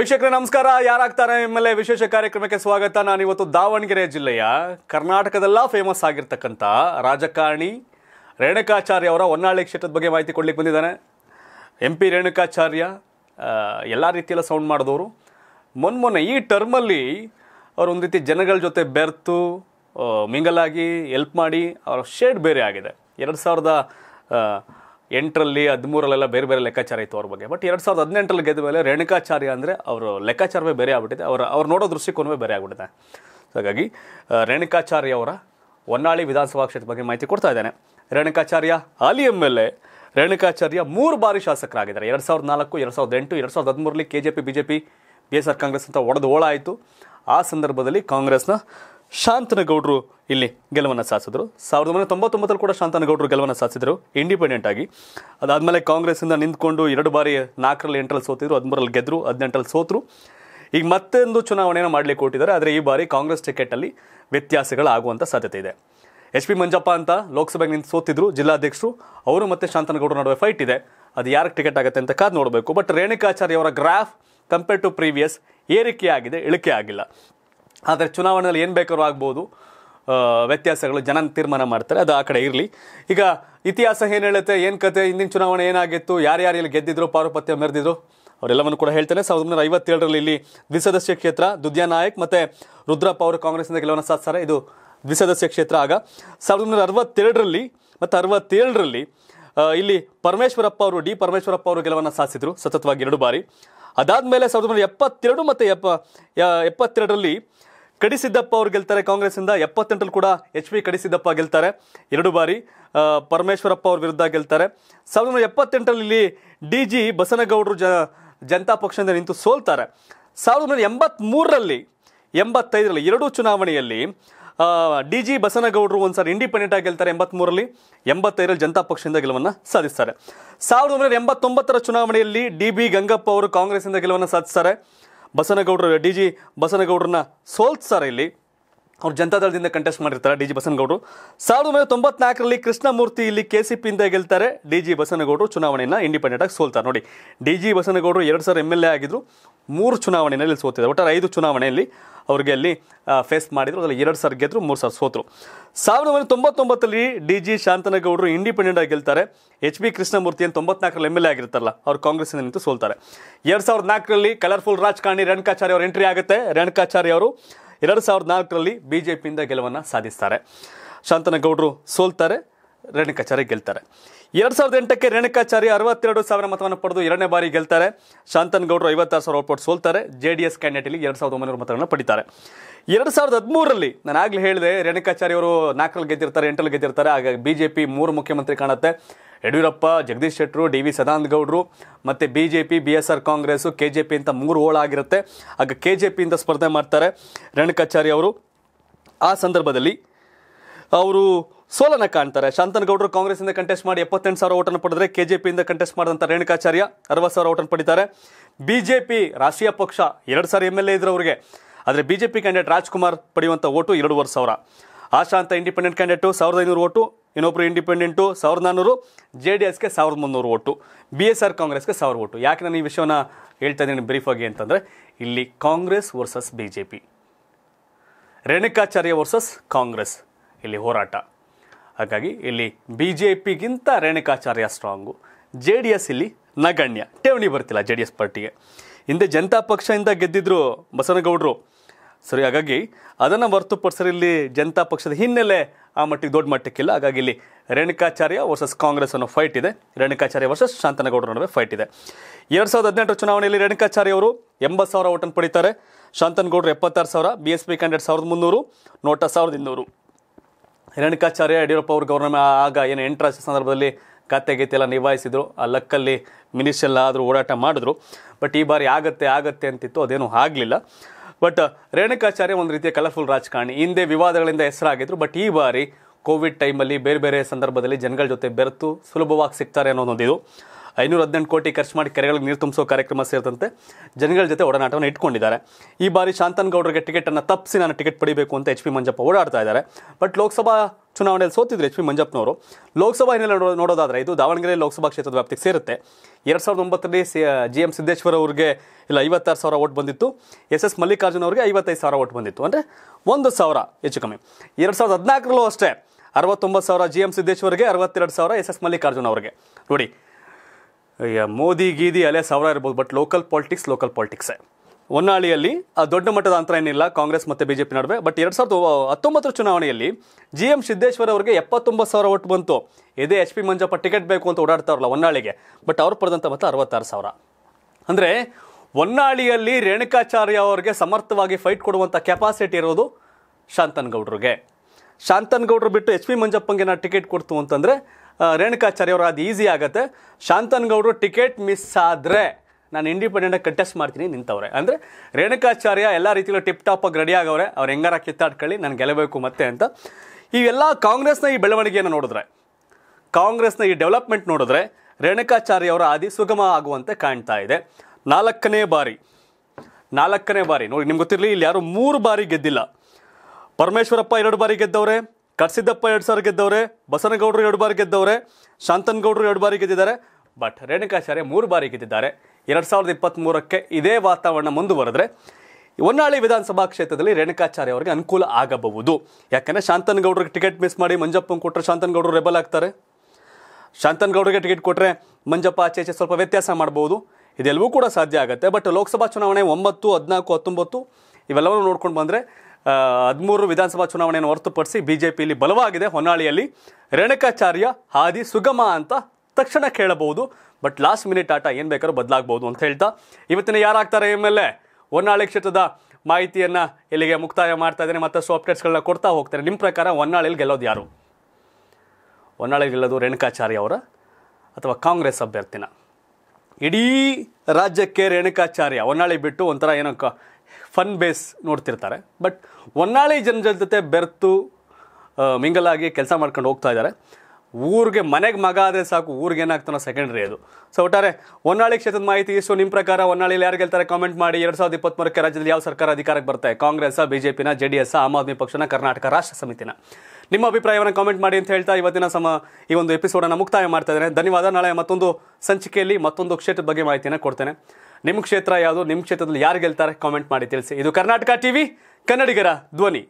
ವೀಕ್ಷಕರೇ ನಮಸ್ಕಾರ ಯಾರಾಗ್ತಾರೆ ನಿಮ್ಮಲ್ಲೇ ವಿಶೇಷ ಕಾರ್ಯಕ್ರಮಕ್ಕೆ ಸ್ವಾಗತ ನಾನಿವತ್ತು ದಾವಣಗೆರೆ ಜಿಲ್ಲೆಯ ಕರ್ನಾಟಕದಲ್ಲ ಫೇಮಸ್ ಆಗಿರ್ತಕ್ಕಂಥ ರಾಜಕಾರಣಿ ರೇಣುಕಾಚಾರ್ಯ ಅವರ ಹೊನ್ನಾಳಿ ಕ್ಷೇತ್ರದ ಬಗ್ಗೆ ಮಾಹಿತಿ ಕೊಡ್ಲಿಕ್ಕೆ ಬಂದಿದ್ದಾನೆ ಎಂ ಪಿ ರೇಣುಕಾಚಾರ್ಯ ಎಲ್ಲ ರೀತಿಯಲ್ಲ ಸೌಂಡ್ ಮಾಡಿದವರು ಮೊನ್ನೆ ಈ ಟರ್ಮಲ್ಲಿ ಅವರು ಒಂದು ರೀತಿ ಜನಗಳ ಜೊತೆ ಬೆರ್ತು ಮಿಂಗಲಾಗಿ ಎಲ್ಪ್ ಮಾಡಿ ಅವರ ಶೇಡ್ ಬೇರೆ ಆಗಿದೆ ಎರಡು ಸಾವಿರದ ಎಂಟರಲ್ಲಿ ಹದಿಮೂರಲ್ಲೆಲ್ಲ ಬೇರೆ ಬೇರೆ ಲೆಕ್ಕಾಚಾರ ಇತ್ತು ಅವ್ರ ಬಗ್ಗೆ ಬಟ್ ಎರಡು ಸಾವಿರದ ಹದಿನೆಂಟರಲ್ಲಿ ಗೆದ್ದ ಮೇಲೆ ರೇಣುಕಾಚಾರ್ಯ ಅಂದರೆ ಅವರು ಲೆಕ್ಕಾಚಾರವೇ ಬೇರೆ ಆಗ್ಬಿಟ್ಟಿದೆ ಅವರ ಅವ್ರು ನೋಡೋ ದೃಷ್ಟಿಕೋನವೇ ಬೇರೆ ಆಗ್ಬಿಟ್ಟಿದೆ ಹಾಗಾಗಿ ರೇಣುಕಾಚಾರ್ಯ ಅವರ ಹೊನ್ನಾಳಿ ವಿಧಾನಸಭಾ ಕ್ಷೇತ್ರದ ಬಗ್ಗೆ ಮಾಹಿತಿ ಕೊಡ್ತಾ ಇದ್ದೇನೆ ರೇಣುಕಾಚಾರ್ಯ ಹಾಲಿ ಎಮ್ ಎಲ್ ಎ ರೇಣುಕಾಚಾರ್ಯ ಮೂರು ಬಾರಿ ಶಾಸಕರಾಗಿದ್ದಾರೆ ಎರಡು ಸಾವಿರದ ನಾಲ್ಕು ಎರಡು ಸಾವಿರದ ಎಂಟು ಎರಡು ಸಾವಿರದ ಹದಿಮೂರಲ್ಲಿ K J P B J P B S R Congress ಅಂತ ಒಡೆದು ಓಳಾಯಿತು ಆ ಸಂದರ್ಭದಲ್ಲಿ ಕಾಂಗ್ರೆಸ್ನ ಶಾಂತನಗೌಡರು ಇಲ್ಲಿ ಗೆಲುವನ್ನು ಸಾಧಿಸಿದ್ರು ಸಾವಿರದ ಒಂಬೈನೂರ ತೊಂಬತ್ತೊಂಬತ್ತರಲ್ಲಿ ಕೂಡ ಶಾಂತನಗೌಡರು ಗೆಲುವನ್ನು ಸಾಧಿಸಿದರು ಇಂಡಿಪೆಂಡೆಂಟ್ ಆಗಿ ಅದಾದಮೇಲೆ ಕಾಂಗ್ರೆಸ್ಸಿಂದ ನಿಂತ್ಕೊಂಡು ಎರಡು ಬಾರಿ ನಾಲ್ಕರಲ್ಲಿ ಎಂಟರಲ್ಲಿ ಸೋತಿದ್ರು ಹದಿಮೂರಲ್ಲಿ ಗೆದ್ದರು ಹದಿನೆಂಟರಲ್ಲಿ ಸೋತರು ಈಗ ಮತ್ತೊಂದು ಚುನಾವಣೆಯನ್ನು ಮಾಡಲಿಕ್ಕೆ ಕೊಟ್ಟಿದ್ದಾರೆ ಆದರೆ ಈ ಬಾರಿ ಕಾಂಗ್ರೆಸ್ ಟಿಕೆಟಲ್ಲಿ ವ್ಯತ್ಯಾಸಗಳಾಗುವಂಥ ಸಾಧ್ಯತೆ ಇದೆ ಎಚ್ ಪಿ ಮಂಜಪ್ಪ ಅಂತ ಲೋಕಸಭೆಗೆ ನಿಂತು ಸೋತಿದ್ರು ಜಿಲ್ಲಾಧ್ಯಕ್ಷರು ಅವರು ಮತ್ತು ಶಾಂತನಗೌಡರ ನಡುವೆ ಫೈಟ್ ಇದೆ ಅದು ಯಾರಿಗೆ ಟಿಕೆಟ್ ಆಗುತ್ತೆ ಅಂತ ಕಾದು ನೋಡಬೇಕು ಬಟ್ ರೇಣುಕಾಚಾರ್ಯ ಅವರ ಗ್ರಾಫ್ ಕಂಪೇರ್ ಟು ಪ್ರೀವಿಯಸ್ ಏರಿಕೆಯಾಗಿದೆ ಇಳಿಕೆ ಆಗಿಲ್ಲ ಆದರೆ ಚುನಾವಣೆಯಲ್ಲಿ ಏನು ಬೇಕಾದ್ರೂ ಆಗ್ಬೋದು ವ್ಯತ್ಯಾಸಗಳು ಜನ ತೀರ್ಮಾನ ಮಾಡ್ತಾರೆ ಅದು ಆ ಕಡೆ ಇರಲಿ ಈಗ ಇತಿಹಾಸ ಏನು ಹೇಳುತ್ತೆ ಏನು ಕತೆ ಹಿಂದಿನ ಚುನಾವಣೆ ಏನಾಗಿತ್ತು ಯಾರ್ಯಾರು ಇಲ್ಲಿ ಗೆದ್ದಿದ್ರು ಪಾರುಪತ್ಯ ಮೆರೆದಿದ್ರು ಅವರೆಲ್ಲವನ್ನು ಕೂಡ ಹೇಳ್ತಾರೆ ಸಾವಿರದ ಒಂಬೈನೂರ ಐವತ್ತೇಳರಲ್ಲಿ ಇಲ್ಲಿ ದ್ವಿಸದಸ್ಯ ಕ್ಷೇತ್ರ ದುದ್ಯಾ ನಾಯಕ್ ಮತ್ತು ರುದ್ರಪ್ಪ ಅವರು ಕಾಂಗ್ರೆಸ್ನಿಂದ ಗೆಲುವನ್ನು ಸಾಧಿಸ್ತಾರೆ ಇದು ದ್ವಿಸದಸ್ಯ ಕ್ಷೇತ್ರ ಆಗ ಸಾವಿರದ ಒಂಬೈನೂರ ಅರವತ್ತೆರಡರಲ್ಲಿ ಮತ್ತು ಅರವತ್ತೇಳರಲ್ಲಿ ಇಲ್ಲಿ ಪರಮೇಶ್ವರಪ್ಪ ಅವರು ಡಿ ಪರಮೇಶ್ವರಪ್ಪ ಅವರು ಗೆಲುವನ್ನು ಸಾಧಿಸಿದರು ಸತತವಾಗಿ ಎರಡು ಬಾರಿ ಅದಾದ ಮೇಲೆ ಸಾವಿರದ ಒಂಬೈನೂರ ಎಪ್ಪತ್ತೆರಡು ಮತ್ತು ಎಪ್ಪ ಎಪ್ಪತ್ತೆರಡರಲ್ಲಿ ಕಡಿಸಿದ್ದಪ್ಪ ಅವ್ರು ಗೆಲ್ತಾರೆ ಕಾಂಗ್ರೆಸ್ಸಿಂದ ಎಪ್ಪತ್ತೆಂಟರಲ್ಲಿ ಕೂಡ ಎಚ್ ಪಿ ಕಡಿಸಿದ್ದಪ್ಪ ಗೆಲ್ತಾರೆ ಎರಡು ಬಾರಿ ಪರಮೇಶ್ವರಪ್ಪ ಅವ್ರ ವಿರುದ್ಧ ಗೆಲ್ತಾರೆ ಸಾವಿರದ ಒಂಬೈನೂರ ಎಪ್ಪತ್ತೆಂಟರಲ್ಲಿ ಡಿ ಜಿ ಬಸನಗೌಡರು ಜ ಜನತಾ ಪಕ್ಷದಿಂದ ನಿಂತು ಸೋಲ್ತಾರೆ ಸಾವಿರದ ಒಂಬೈನೂರ ಎಂಬತ್ತ್ಮೂರರಲ್ಲಿ ಎಂಬತ್ತೈದರಲ್ಲಿ ಎರಡೂ ಚುನಾವಣೆಯಲ್ಲಿ ಡಿ ಜಿ ಬಸನಗೌಡರು ಒಂದು ಸಾರಿ ಇಂಡಿಪೆಂಡೆಂಟ್ ಆಗಿ ಗೆಲ್ತಾರೆ ಎಂಬತ್ತ್ಮೂರಲ್ಲಿ ಎಂಬತ್ತೈದರಲ್ಲಿ ಜನತಾ ಪಕ್ಷದಿಂದ ಗೆಲುವನ್ನು ಸಾಧಿಸ್ತಾರೆ ಸಾವಿರದ ಒಂಬೈನೂರ ಎಂಬತ್ತೊಂಬತ್ತರ ಚುನಾವಣೆಯಲ್ಲಿ ಡಿ ಬಿ ಗಂಗಪ್ಪ ಅವರು ಕಾಂಗ್ರೆಸ್ಸಿಂದ ಗೆಲುವನ್ನು ಸಾಧಿಸ್ತಾರೆ ಬಸನಗೌಡರು ಡಿ ಜಿ ಬಸನಗೌಡರನ್ನ ಸೋಲ್ತಾರೆ ಇಲ್ಲಿ ಅವ್ರು ದಳದಿಂದ ಕಂಟೆಸ್ಟ್ ಮಾಡಿರ್ತಾರೆ ಡಿ ಜಿ ಬಸನಗೌಡರು ಸಾವಿರದ ಒಂಬೈನೂರ ತೊಂಬತ್ನಾಲ್ಕರಲ್ಲಿ ಕೃಷ್ಣಮೂರ್ತಿ ಇಲ್ಲಿ ಕೆ ಸಿ ಪಿಯಿಂದ ಗೆಲ್ತಾರೆ ಡಿ ಜಿ ಬಸನಗೌಡರು ಚುನಾವಣೆಯನ್ನು ಇಂಡಿಪೆಂಡೆಂಟ್ ಆಗಿ ಸೋಲ್ತಾರೆ ನೋಡಿ ಡಿ ಜಿ ಬಸನಗೌಡರು ಎರಡು ಸಾವಿರ ಎಮ್ ಎಲ್ ಎ ಆಗಿದ್ರು ಮೂರು ಚುನಾವಣೆಯಲ್ಲಿ ಸೋತಿದ್ದಾರೆ ಒಟ್ಟಾರೆ ಐದು ಚುನಾವಣೆಯಲ್ಲಿ ಅವರಿಗೆ ಅಲ್ಲಿ ಫೇಸ್ ಮಾಡಿದ್ರು ಅದರಲ್ಲಿ ಎರಡು ಸಾವಿರ ಗೆದ್ದರು ಮೂರು ಸಾವಿರ ಸೋತರು ಸಾವಿರದ ಒಂಬೈನೂರ ತೊಂಬತ್ತೊಂಬತ್ತರಲ್ಲಿ ಡಿ ಜಿ ಶಾಂತನಗೌಡರು ಇಂಡಿಪೆಂಡೆಂಟ್ ಆಗಿ ಗೆಲ್ತಾರೆ ಎಚ್ ಬಿ ಕೃಷ್ಣಮೂರ್ತಿ ಅಂತ ತೊಂಬತ್ನಾಲ್ಕರಲ್ಲಿ ಎಮ್ ಎಲ್ ಎ ಆಗಿರ್ತಾರಲ್ಲ ಅವ್ರು ಕಾಂಗ್ರೆಸ್ಸಿಂದ ನಿಂತು ಸೋಲ್ತಾರೆ ಎರಡು ಸಾವಿರದ ನಾಲ್ಕರಲ್ಲಿ ಕಲರ್ಫುಲ್ ರಾಜಕಾರಣಿ ರೇಣುಕಾಚಾರ್ಯ ಅವರು ಎಂಟ್ರಿ ಆಗುತ್ತೆ ರೇಣುಕಾಚಾರ್ಯ ಅವರು ಎರಡು ಸಾವಿರದ ನಾಲ್ಕರಲ್ಲಿ ಬಿ ಜೆ ಪಿಯಿಂದ ಗೆಲುವನ್ನು ಸಾಧಿಸ್ತಾರೆ ಶಾಂತನಗೌಡರು ಸೋಲ್ತಾರೆ ರೇಣುಕಾಚಾರ್ಯ ಗೆಲ್ತಾರೆ ಎರಡು ಸಾವಿರದ ಎಂಟಕ್ಕೆ ರೇಣುಕಾಚಾರ್ಯ ಅರವತ್ತೆರಡು ಸಾವಿರ ಮತವನ್ನು ಪಡೆದು ಎರಡನೇ ಬಾರಿ ಗೆಲ್ತಾರೆ ಶಾಂತನಗೌಡರು ಐವತ್ತಾರು ಸಾವಿರ ಓಟ್ ಸೋಲ್ತಾರೆ ಜೆ ಡಿ ಎಸ್ ಕ್ಯಾಂಡಿಡೇಟಲ್ಲಿ ಎರಡು ಸಾವಿರದ ಒಂಬೈನೂರ ಮತಗಳನ್ನು ಪಡಿತಾರೆ ಎರಡು ಸಾವಿರದ ಹದಿಮೂರರಲ್ಲಿ ನಾನು ಆಗಲೇ ಹೇಳಿದೆ ರೇಣುಕಾಚಾರ್ಯ ಅವರು ನಾಲ್ಕರಲ್ಲಿ ಗೆದ್ದಿರ್ತಾರೆ ಎಂಟರಲ್ಲಿ ಗೆದ್ದಿರ್ತಾರೆ ಆಗ ಬಿ ಜೆ ಪಿ ಮೂರು ಮುಖ್ಯಮಂತ್ರಿ ಕಾಣುತ್ತೆ ಯಡಿಯೂರಪ್ಪ ಜಗದೀಶ್ ಶೆಟ್ಟರು ಡಿ ವಿ ಸದಾನಂದ ಗೌಡರು ಮತ್ತು B J P B S R Congress K J P ಅಂತ ಮೂರು ಹೋಳಾಗಿರುತ್ತೆ ಆಗ ಕೆ ಜೆ ಪಿಯಿಂದ ಸ್ಪರ್ಧೆ ಮಾಡ್ತಾರೆ ರೇಣುಕಾಚಾರ್ಯ ಅವರು ಆ ಸಂದರ್ಭದಲ್ಲಿ ಅವರು ಸೋಲನ್ನು ಕಾಣ್ತಾರೆ ಶಾಂತನಗೌಡರು ಕಾಂಗ್ರೆಸ್ಸಿಂದ ಕಂಟೆಸ್ಟ್ ಮಾಡಿ ಎಪ್ಪತ್ತೆಂಟು ಸಾವಿರ ಓಟನ್ನು ಪಡೆದರೆ ಕೆ ಜೆ ಪಿಯಿಂದ ಕಂಟೆಸ್ಟ್ ಮಾಡಿದಂಥ ರೇಣುಕಾಚಾರ್ಯ ಅರವತ್ತು ಸಾವಿರ ಓಟನ್ನು ಪಡಿತಾರೆ ಬಿ ಜೆ ಪಿ ರಾಷ್ಟ್ರೀಯ ಪಕ್ಷ ಎರಡು ಸಾವಿರ ಎಮ್ ಎಲ್ ಎ ಇದ್ರು ಅವರಿಗೆ ಆದರೆ B J P candidate Rajkumar ಪಡೆಯುವಂಥ ಓಟು ಎರಡೂವರೆ ಸಾವಿರ ಆಶಾಂತ ಇಂಡಿಪೆಂಡೆಂಟ್ ಕ್ಯಾಂಡಿಡೇಟು ಸಾವಿರದ ಐನೂರು ಓಟು ಇನ್ನೊಬ್ಬರು ಇಂಡಿಪೆಂಡೆಂಟು ಸಾವಿರದ ನಾನ್ನೂರು ಜೆ ಡಿ ಎಸ್ಗೆ ಸಾವಿರದ ಮುನ್ನೂರು ಓಟು ಬಿ ಎಸ್ ಆರ್ ಕಾಂಗ್ರೆಸ್ಗೆ ಸಾವಿರ ಓಟು ಯಾಕೆ ನಾನು ಈ ವಿಷಯವನ್ನು ಹೇಳ್ತಾ ಇದ್ದೀನಿ ಬ್ರೀಫಾಗಿ ಅಂತಂದರೆ ಇಲ್ಲಿ Congress versus B J P Renukacharya versus Congress ಇಲ್ಲಿ ಹೋರಾಟ ಹಾಗಾಗಿ ಇಲ್ಲಿ ಬಿ ಜೆ ಪಿಗಿಂತ Renukacharya strong J D S ಇಲ್ಲಿ ನಗಣ್ಯ ಠೇವಣಿ ಬರ್ತಿಲ್ಲ ಜೆ ಡಿ ಎಸ್ ಪಾರ್ಟಿಗೆ ಹಿಂದೆ ಜನತಾ ಪಕ್ಷದಿಂದ ಗೆದ್ದಿದ್ರು ಬಸವನಗೌಡರು ಸರಿ ಹಾಗಾಗಿ ಅದನ್ನು ಹೊರತುಪಡಿಸಿದ್ರೆ ಇಲ್ಲಿ ಜನತಾ ಪಕ್ಷದ ಹಿನ್ನೆಲೆ ಆ ಮಟ್ಟಿಗೆ ದೊಡ್ಡ ಮಟ್ಟಕ್ಕಿಲ್ಲ ಹಾಗಾಗಿ ಇಲ್ಲಿ ರೇಣುಕಾಚಾರ್ಯ ವರ್ಸಸ್ ಕಾಂಗ್ರೆಸ್ ಅನ್ನೋ ಫೈಟ್ ಇದೆ ರೇಣುಕಾಚಾರ್ಯ ವರ್ಸಸ್ ಶಾಂತನಗೌಡರ ನಡುವೆ ಫೈಟ್ ಇದೆ ಎರಡು ಸಾವಿರದ ಹದಿನೆಂಟರ ಚುನಾವಣೆಯಲ್ಲಿ ರೇಣುಕಾಚಾರ್ಯ ಅವರು ಎಂಬತ್ತು ಸಾವಿರ ಓಟನ್ನು ಪಡೀತಾರೆ ಶಾಂತನಗೌಡರು ಎಪ್ಪತ್ತಾರು ಸಾವಿರ ಬಿ ಎಸ್ ಪಿ ಕ್ಯಾಂಡಿಡೇಟ್ ಸಾವಿರದ ಮುನ್ನೂರು ನೋಟ ಸಾವಿರದ ಇನ್ನೂರು ರೇಣುಕಾಚಾರ್ಯ ಯಡಿಯೂರಪ್ಪ ಅವರು ಗೌರ್ನಮೆಂಟ್ ಆಗ ಏನು ಎಂಟ್ರಾಸ್ ಸಂದರ್ಭದಲ್ಲಿ ಖಾತೆ ಗೀತೆ ಎಲ್ಲ ನಿಭಾಯಿಸಿದರು ಆ ಲಕ್ಕಲ್ಲಿ ಎಲ್ಲ ಆದರೂ ಓಡಾಟ ಮಾಡಿದ್ರು ಬಟ್ ಈ ಬಾರಿ ಆಗತ್ತೆ ಆಗತ್ತೆ ಅಂತಿತ್ತು ಅದೇನೂ ಆಗಲಿಲ್ಲ ಬಟ್ uh, ರೇಣುಕಾಚಾರ್ಯ ಒಂದು ರೀತಿಯ ಕಲರ್ಫುಲ್ ರಾಜಕಾರಣಿ ಹಿಂದೆ ವಿವಾದಗಳಿಂದ ಹೆಸರಾಗಿದ್ರು ಬಟ್ ಈ ಬಾರಿ ಕೋವಿಡ್ ಟೈಮಲ್ಲಿ ಬೇರೆ ಬೇರೆ ಸಂದರ್ಭದಲ್ಲಿ ಜನಗಳ ಜೊತೆ ಬೆರೆತು ಸುಲಭವಾಗಿ ಸಿಗ್ತಾರೆ ಅನ್ನೋದೊಂದಿದು ಐನೂರ ಹದಿನೆಂಟು ಕೋಟಿ ಖರ್ಚು ಮಾಡಿ ಕೆರೆಗಳಿಗೆ ನೀರು ತುಂಬಿಸೋ ಕಾರ್ಯಕ್ರಮ ಸೇರಿದಂತೆ ಜನಗಳ ಜೊತೆ ಒಡನಾಟವನ್ನು ಇಟ್ಕೊಂಡಿದ್ದಾರೆ ಈ ಬಾರಿ ಶಾಂತನಗೌಡರಿಗೆ ಟಿಕೆಟನ್ನು ತಪ್ಪಿಸಿ ನಾನು ಟಿಕೆಟ್ ಪಡಿಬೇಕು ಅಂತ ಎಚ್ ಪಿ ಮಂಜಪ್ಪ ಓಡಾಡ್ತಾ ಇದ್ದಾರೆ ಬಟ್ ಲೋಕಸಭಾ ಚುನಾವಣೆಯಲ್ಲಿ ಸೋತಿದ್ರು ಎಚ್ ಪಿ ಮಂಜಪ್ಪನವರು ಲೋಕಸಭಾ ಹಿನ್ನೆಲೆ ನೋಡೋದಾದರೆ ಇದು ದಾವಣಗೆರೆ ಲೋಕಸಭಾ ಕ್ಷೇತ್ರದ ವ್ಯಾಪ್ತಿಗೆ ಸೇರುತ್ತೆ ಎರಡು ಸಾವಿರದ ಒಂಬತ್ತರಲ್ಲಿ ಸಿ ಜಿ ಎಂ ಸಿದ್ದೇಶ್ವರ ಅವರಿಗೆ ಇಲ್ಲ ಐವತ್ತಾರು ಸಾವಿರ ಓಟ್ ಬಂದಿತ್ತು ಎಸ್ ಎಸ್ ಮಲ್ಲಿಕಾರ್ಜುನ ಅವರಿಗೆ ಐವತ್ತೈದು ಸಾವಿರ ಓಟ್ ಬಂದಿತ್ತು ಅಂದರೆ ಒಂದು ಸಾವಿರ ಹೆಚ್ಚು ಕಮ್ಮಿ ಎರಡು ಸಾವಿರದ ಹದಿನಾಲ್ಕರಲ್ಲೂ ಅಷ್ಟೇ ಅರವತ್ತೊಂಬತ್ತು ಸಾವಿರ ಜಿ ಎಂ ಸಿದ್ದೇಶ್ವರಿಗೆ ಅರವತ್ತೆರಡು ಸಾವಿರ ಎಸ್ ಎಸ್ ಮಲ್ಲಿಕಾರ್ಜುನ ಅವರಿಗೆ ನೋಡಿ ಮೋದಿ ಗೀದಿ ಅಲೆ ಸಾವಿರ ಇರ್ಬೋದು ಬಟ್ ಲೋಕಲ್ ಪಾಲಿಟಿಕ್ಸ್ ಲೋಕಲ್ ಪಾಲಿಟಿಕ್ಸೇ ಹೊನ್ನಾಳಿಯಲ್ಲಿ ದೊಡ್ಡ ಮಟ್ಟದ ಅಂತರ ಏನಿಲ್ಲ ಕಾಂಗ್ರೆಸ್ ಮತ್ತು ಬಿಜೆಪಿ ನಡುವೆ ಬಟ್ ಎರಡು ಸಾವಿರದ ಹತ್ತೊಂಬತ್ತರ ಚುನಾವಣೆಯಲ್ಲಿ ಜಿ ಎಂ ಸಿದ್ದೇಶ್ವರ ಅವರಿಗೆ ಎಪ್ಪತ್ತೊಂಬತ್ತು ಸಾವಿರ ಒಟ್ಟು ಬಂತು ಇದೇ ಎಚ್ ಪಿ ಮಂಜಪ್ಪ ಟಿಕೆಟ್ ಬೇಕು ಅಂತ ಓಡಾಡ್ತಾರಲ್ಲ ಹೊನ್ನಾಳಿಗೆ ಬಟ್ ಅವ್ರು ಪಡೆದಂಥ ಮತ ಅರವತ್ತಾರು ಸಾವಿರ ಅಂದರೆ ಹೊನ್ನಾಳಿಯಲ್ಲಿ ರೇಣುಕಾಚಾರ್ಯ ಅವರಿಗೆ ಸಮರ್ಥವಾಗಿ ಫೈಟ್ ಕೊಡುವಂಥ ಕೆಪಾಸಿಟಿ ಇರೋದು ಶಾಂತನಗೌಡ್ರಿಗೆ ಶಾಂತನಗೌಡರು ಬಿಟ್ಟು ಎಚ್ ಪಿ ಮಂಜಪ್ಪಂಗೆ ನಾನು ಟಿಕೆಟ್ ಕೊಡ್ತು ಅಂತಂದರೆ ರೇಣುಕಾಚಾರ್ಯ ಅವರು ಅದು ಈಸಿ ಆಗುತ್ತೆ ಶಾಂತನಗೌಡರು ಟಿಕೆಟ್ ಮಿಸ್ ಆದರೆ ನಾನು ಇಂಡಿಪೆಂಡೆಂಟಾಗಿ ಕಂಟೆಸ್ಟ್ ಮಾಡ್ತೀನಿ ನಿಂತವ್ರೆ ಅಂದರೆ ರೇಣುಕಾಚಾರ್ಯ ಎಲ್ಲ ರೀತಿಯಲ್ಲೂ ಟಿಪ್ ಟಾಪಾಗಿ ರೆಡಿ ಆಗವ್ರೆ ಅವ್ರು ಹೆಂಗಾರ ಕಿತ್ತಾಡ್ಕೊಳ್ಳಿ ನಾನು ಗೆಲ್ಲಬೇಕು ಮತ್ತೆ ಅಂತ ಇವೆಲ್ಲ ಕಾಂಗ್ರೆಸ್ನ ಈ ಬೆಳವಣಿಗೆಯನ್ನು ನೋಡಿದ್ರೆ ಕಾಂಗ್ರೆಸ್ನ ಈ ಡೆವಲಪ್ಮೆಂಟ್ ನೋಡಿದ್ರೆ ರೇಣುಕಾಚಾರ್ಯ ಅವರ ಆದಿ ಸುಗಮ ಆಗುವಂತೆ ಕಾಣ್ತಾ ಇದೆ ನಾಲ್ಕನೇ ಬಾರಿ ನಾಲ್ಕನೇ ಬಾರಿ ನೋಡಿ ನಿಮ್ಗೆ ಗೊತ್ತಿರಲಿ ಇಲ್ಲಿ ಯಾರು ಮೂರು ಬಾರಿ ಗೆದ್ದಿಲ್ಲ ಪರಮೇಶ್ವರಪ್ಪ ಎರಡು ಬಾರಿ ಗೆದ್ದವ್ರೆ ಕರ್ಸಿದ್ದಪ್ಪ ಎರಡು ಸಾವಿರ ಗೆದ್ದವ್ರೆ ಬಸನಗೌಡರು ಎರಡು ಬಾರಿ ಗೆದ್ದವ್ರೆ ಶಾಂತನಗೌಡರು ಎರಡು ಬಾರಿ ಗೆದ್ದಿದ್ದಾರೆ ಬಟ್ ರೇಣುಕಾಚಾರ್ಯ ಮೂರು ಬಾರಿ ಗೆದ್ದಿದ್ದಾರೆ ಎರಡು ಸಾವಿರದ ಇಪ್ಪತ್ತ್ಮೂರಕ್ಕೆ ಇದೇ ವಾತಾವರಣ ಮುಂದುವರೆದ್ರೆ ಹೊನ್ನಾಳಿ ವಿಧಾನಸಭಾ ಕ್ಷೇತ್ರದಲ್ಲಿ ರೇಣುಕಾಚಾರ್ಯ ಅವರಿಗೆ ಅನುಕೂಲ ಆಗಬಹುದು ಯಾಕೆಂದರೆ ಶಾಂತನಗೌಡರಿಗೆ ಟಿಕೆಟ್ ಮಿಸ್ ಮಾಡಿ ಮಂಜಪ್ಪನ ಕೊಟ್ಟರೆ ಶಾಂತನಗೌಡರು ರೆಬಲ್ ಆಗ್ತಾರೆ ಶಾಂತನಗೌಡರಿಗೆ ಟಿಕೆಟ್ ಕೊಟ್ಟರೆ ಮಂಜಪ್ಪ ಆಚೆ ಆಚೆ ಸ್ವಲ್ಪ ವ್ಯತ್ಯಾಸ ಮಾಡ್ಬೋದು ಇದೆಲ್ಲವೂ ಕೂಡ ಸಾಧ್ಯ ಆಗುತ್ತೆ ಬಟ್ ಲೋಕಸಭಾ ಚುನಾವಣೆ ಒಂಬತ್ತು ಹದಿನಾಲ್ಕು ಹತ್ತೊಂಬತ್ತು ಇವೆಲ್ಲವನ್ನು ನೋಡ್ಕೊಂಡು ಬಂದರೆ ಹದಿಮೂರು ವಿಧಾನಸಭಾ ಚುನಾವಣೆಯನ್ನು ಹೊರತುಪಡಿಸಿ ಇಲ್ಲಿ ಬಲವಾಗಿದೆ ಹೊನ್ನಾಳಿಯಲ್ಲಿ ರೇಣುಕಾಚಾರ್ಯ ಹಾದಿ ಸುಗಮ ಅಂತ ತಕ್ಷಣ ಕೇಳಬಹುದು ಬಟ್ ಲಾಸ್ಟ್ ಮಿನಿಟ್ ಆಟ ಏನು ಬೇಕಾದ್ರೂ ಬದಲಾಗಬಹುದು ಅಂತ ಹೇಳ್ತಾ ಇವತ್ತಿನ ಯಾರಾಗ್ತಾರೆ ಎಮ್ ಎಲ್ ಎ ಹೊನ್ನಾಳಿ ಕ್ಷೇತ್ರದ ಮಾಹಿತಿಯನ್ನು ಇಲ್ಲಿಗೆ ಮುಕ್ತಾಯ ಮಾಡ್ತಾ ಇದ್ದೇನೆ ಮತ್ತಷ್ಟು ಅಪ್ಡೇಟ್ಸ್ಗಳನ್ನ ಕೊಡ್ತಾ ಹೋಗ್ತಾರೆ ನಿಮ್ಮ ಪ್ರಕಾರ ಹೊನ್ನಾಳಿಯಲ್ಲಿ ಗೆಲ್ಲೋದು ಯಾರು ಹೊನ್ನಾಳಿಯಲ್ಲಿ ಗೆಲ್ಲೋದು ರೇಣುಕಾಚಾರ್ಯ ಅವರ ಅಥವಾ ಕಾಂಗ್ರೆಸ್ ಅಭ್ಯರ್ಥಿನ ಇಡೀ ರಾಜ್ಯಕ್ಕೆ ರೇಣುಕಾಚಾರ್ಯ ಹೊನ್ನಾಳಿ ಬಿಟ್ಟು ಒಂಥರ ಏನೋ ಫನ್ ಬೇಸ್ ನೋಡ್ತಿರ್ತಾರೆ ಬಟ್ ಹೊನ್ನಾಳಿ ಜನರ ಜೊತೆ ಬೆರೆತು ಮಿಂಗಲಾಗಿ ಕೆಲಸ ಮಾಡ್ಕೊಂಡು ಹೋಗ್ತಾ ಇದ್ದಾರೆ ಊರಿಗೆ ಮನೆಗೆ ಮಗ ಆದರೆ ಸಾಕು ಊರಿಗೆ ಏನಾಗ್ತಾನೋ ಸೆಕೆಂಡ್ರಿ ಅದು ಸೊ ಒಟ್ಟಾರೆ ಹೊನ್ನಾಳಿ ಕ್ಷೇತ್ರದ ಮಾಹಿತಿ ಸೊ ನಿಮ್ಮ ಪ್ರಕಾರ ಹೊನ್ನಾಳಿಯಲ್ಲಿ ಯಾರು ಗೆಲ್ತಾರೆ ಕಾಮೆಂಟ್ ಮಾಡಿ ಎರಡು ಸಾವಿರದ ಇಪ್ಪತ್ತ್ಮೂರಕ್ಕೆ ರಾಜ್ಯದಲ್ಲಿ ಯಾವ ಸರ್ಕಾರ ಅಧಿಕಾರಕ್ಕೆ ಬರ್ತಾರೆ ಕಾಂಗ್ರೆಸ್ ಬಿಜೆಪಿನ J D S Aam Aadmi ಪಕ್ಷನ ಕರ್ನಾಟಕ ರಾಷ್ಟ್ರ ಸಮಿತಿನ ನಿಮ್ಮ ಅಭಿಪ್ರಾಯವನ್ನು ಕಾಮೆಂಟ್ ಮಾಡಿ ಅಂತ ಹೇಳ್ತಾ ಇವತ್ತಿನ ಸಮ ಈ ಒಂದು ಎಪಿಸೋಡನ್ನು ಮುಕ್ತಾಯ ಮಾಡ್ತಾ ಇದ್ದೇನೆ ಧನ್ಯವಾದ ನಾಳೆ ಮತ್ತೊಂದು ಸಂಚಿಕೆಯಲ್ಲಿ ಮತ್ತೊಂದು ಕ್ಷೇತ್ರದ ಬಗ್ಗೆ ಮಾಹಿತಿಯನ್ನು ಕೊಡ್ತೇನೆ ನಿಮ್ಮ ಕ್ಷೇತ್ರ ಯಾವುದು ನಿಮ್ಮ ಕ್ಷೇತ್ರದಲ್ಲಿ ಯಾರು ಗೆಲ್ತಾರೆ ಕಾಮೆಂಟ್ ಮಾಡಿ ತಿಳಿಸಿ ಇದು ಕರ್ನಾಟಕ ಟಿವಿ ಕನ್ನಡಿಗರ ಧ್ವನಿ